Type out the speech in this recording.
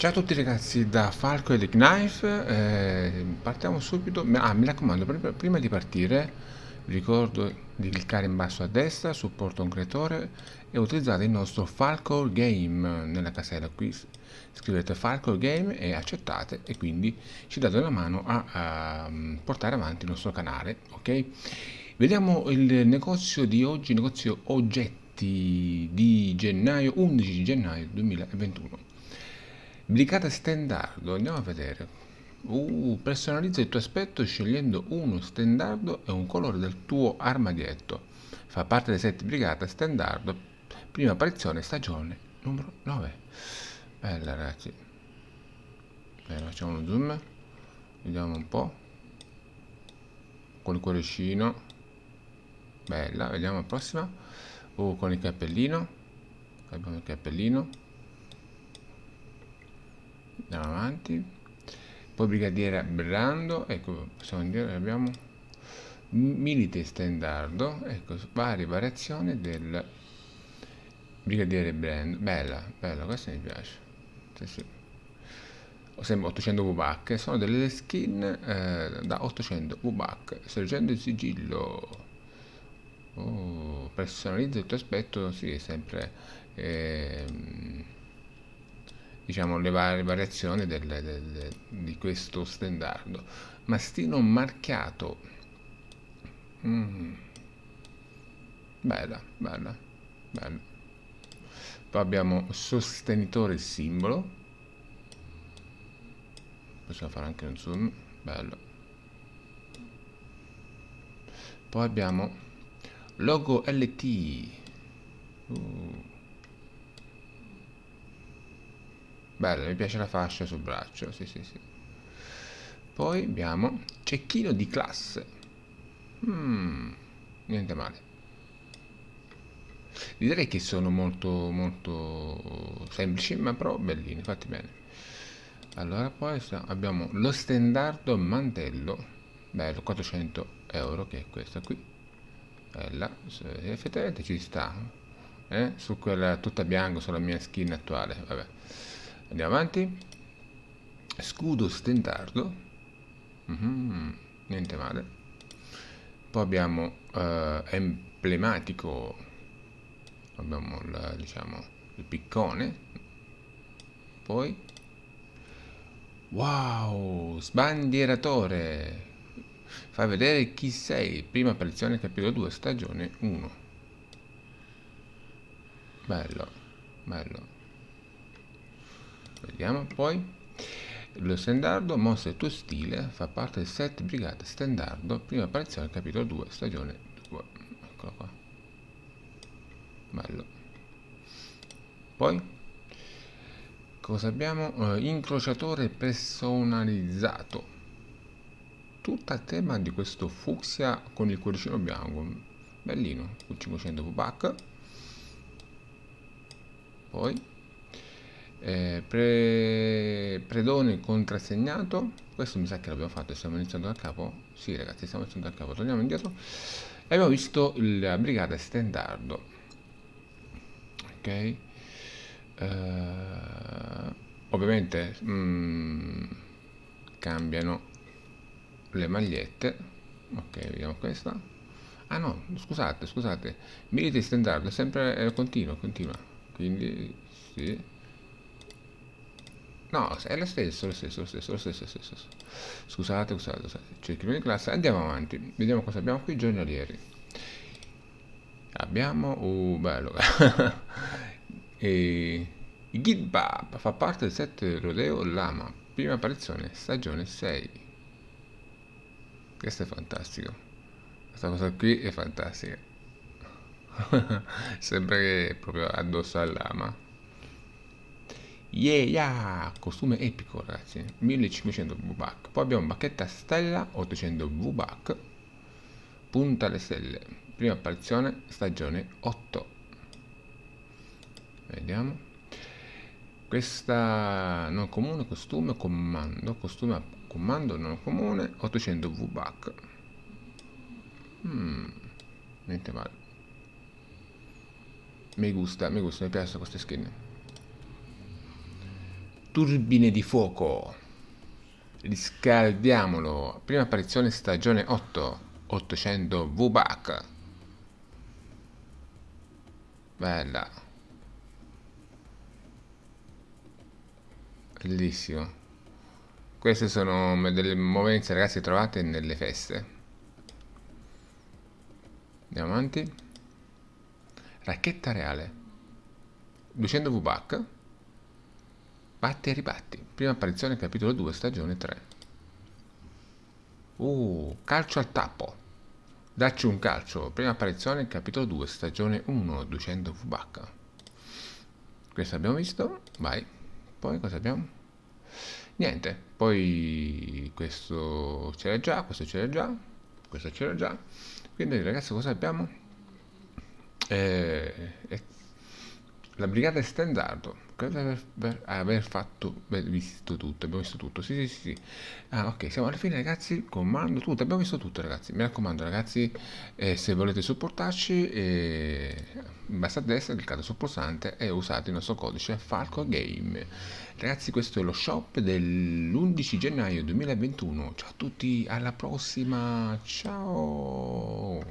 Ciao a tutti ragazzi da Falco e The Knife, eh, partiamo subito, ah mi raccomando prima di partire ricordo di cliccare in basso a destra supporto un creatore e utilizzate il nostro Falco Game nella casella qui, scrivete Falco Game e accettate e quindi ci date una mano a, a portare avanti il nostro canale, ok? Vediamo il negozio di oggi, negozio oggetti di gennaio, 11 gennaio 2021 Brigata stendardo, andiamo a vedere. Uh, personalizza il tuo aspetto scegliendo uno stendardo e un colore del tuo armadietto. Fa parte dei set Brigata stendardo, prima apparizione stagione numero 9. Bella ragazzi. Bene, facciamo uno zoom. Vediamo un po'. Con il cuoricino. Bella, vediamo la prossima. Uh, con il cappellino. Abbiamo il cappellino andiamo avanti poi brigadiere Brando ecco possiamo dire abbiamo milite standardo ecco varie variazioni del brigadiere Brando bella bella questa mi piace sì, sì. sempre 800 VBAC sono delle skin eh, da 800 VBAC sorgendo il sigillo oh, personalizza il tuo aspetto si sì, sempre eh, diciamo, le varie variazioni del, del, di questo standard. Mastino marchiato. Mm. Bella, bella, bella. Poi abbiamo sostenitore simbolo. Possiamo fare anche un zoom. Bello. Poi abbiamo logo LT. Uh Bello, mi piace la fascia sul braccio, sì sì sì. Poi abbiamo cecchino di classe. Mmm, niente male. Direi che sono molto molto semplici, ma però bellini, fatti bene. Allora poi abbiamo lo standard mantello. Bello, 400 euro che è questa qui. Bella, effettivamente ci sta. Eh? Su quella tutta bianca, sulla mia skin attuale, vabbè. Andiamo avanti. Scudo stentardo. Mm -hmm. Niente male. Poi abbiamo eh, emblematico. Abbiamo il, diciamo, il piccone. Poi. Wow, sbandieratore. fa vedere chi sei. Prima apparizione capitolo 2, stagione 1. Bello, bello. Vediamo poi. Lo Stendardo mostra il tuo stile, fa parte del set brigata Stendardo, prima apparizione capitolo 2, stagione 2. Eccolo qua. Bello. Poi cosa abbiamo? Eh, incrociatore personalizzato. Tutta a tema di questo fucsia con il cuoricino bianco. Bellino, 500 pubac. Poi eh, pre... predone contrassegnato questo mi sa che l'abbiamo fatto stiamo iniziando da capo sì ragazzi stiamo iniziando da capo torniamo indietro e abbiamo visto la brigata stendardo ok uh, ovviamente mm, cambiano le magliette ok vediamo questa ah no scusate scusate milite stendardo è sempre eh, continua continua quindi sì No, è lo stesso, lo stesso, lo stesso, lo stesso, lo stesso. Scusate, scusate, scusate. Cerchino cioè, di classe. Andiamo avanti. Vediamo cosa abbiamo qui, giornalieri. Abbiamo... Uh, bello. e... Gidbab fa parte del set Rodeo Lama. Prima apparizione, stagione 6. Questo è fantastico. Questa cosa qui è fantastica. Sembra che è proprio addosso al lama. Yeah, costume epico ragazzi, 1500 VBAC. Poi abbiamo bacchetta stella, 800 VBAC. Punta alle stelle, prima apparizione, stagione 8. Vediamo. Questa non comune, costume, comando, costume, comando non comune, 800 VBAC. Mm, niente male. Mi gusta, mi gusta, mi piacciono queste skin turbine di fuoco. Riscaldiamolo. Prima apparizione stagione 8. 800 VBAC. Bella. Bellissimo. Queste sono delle movenze ragazzi trovate nelle feste. Andiamo avanti. Racchetta reale. 200 VBAC. Batti e ribatti. Prima apparizione, capitolo 2, stagione 3. Uh, calcio al tappo. Dacci un calcio. Prima apparizione, capitolo 2, stagione 1, 200 fubacca. Questo abbiamo visto. Vai. Poi cosa abbiamo? Niente. Poi questo c'era già, questo c'era già, questo c'era già. Quindi ragazzi cosa abbiamo? Eh, la brigata è Stendardo credo aver, aver, eh, aver fatto beh, visto tutto abbiamo visto tutto sì sì sì ah ok siamo alla fine ragazzi comando tutto abbiamo visto tutto ragazzi mi raccomando ragazzi eh, se volete supportarci eh, basta a destra cliccate sul pulsante e usate il nostro codice Falco Game ragazzi questo è lo shop dell'11 gennaio 2021 ciao a tutti alla prossima ciao